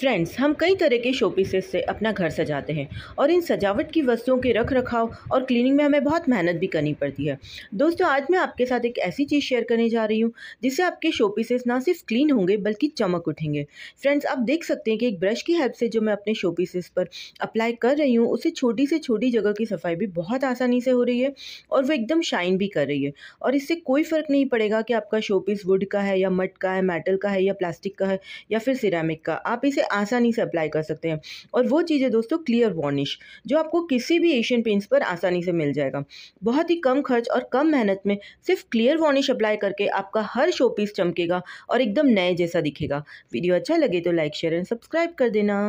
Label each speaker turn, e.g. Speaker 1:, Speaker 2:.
Speaker 1: friends हम कई तरह के शो पीसेस से अपना घर सजाते हैं और इन सजावट की वस्तुओं के रख रखाव और क्लीनिंग में हमें बहुत मेहनत भी करनी पड़ती है दोस्तों आज मैं आपके साथ एक ऐसी चीज़ शेयर करने जा रही हूँ जिससे आपके शो पीसेस ना सिर्फ क्लीन होंगे बल्कि चमक उठेंगे फ्रेंड्स आप देख सकते हैं कि एक ब्रश की हेल्प से जो मैं अपने शो पीसेस पर अप्लाई कर रही हूँ उसे छोटी से छोटी जगह की सफाई भी बहुत आसानी से हो रही है और वो एकदम शाइन भी कर रही है और इससे कोई फ़र्क नहीं पड़ेगा कि आपका शो पीस वुड का है या मट का है मेटल का है या प्लास्टिक का है या फिर सिरामिक का आप आप इसे आसानी से अप्लाई कर सकते हैं और वो चीज़ है दोस्तों क्लियर वॉर्निश जो आपको किसी भी एशियन पेंट्स पर आसानी से मिल जाएगा बहुत ही कम खर्च और कम मेहनत में सिर्फ क्लियर वॉर्निश अप्लाई करके आपका हर शो पीस चमकेगा और एकदम नए जैसा दिखेगा वीडियो अच्छा लगे तो लाइक शेयर एंड सब्सक्राइब कर देना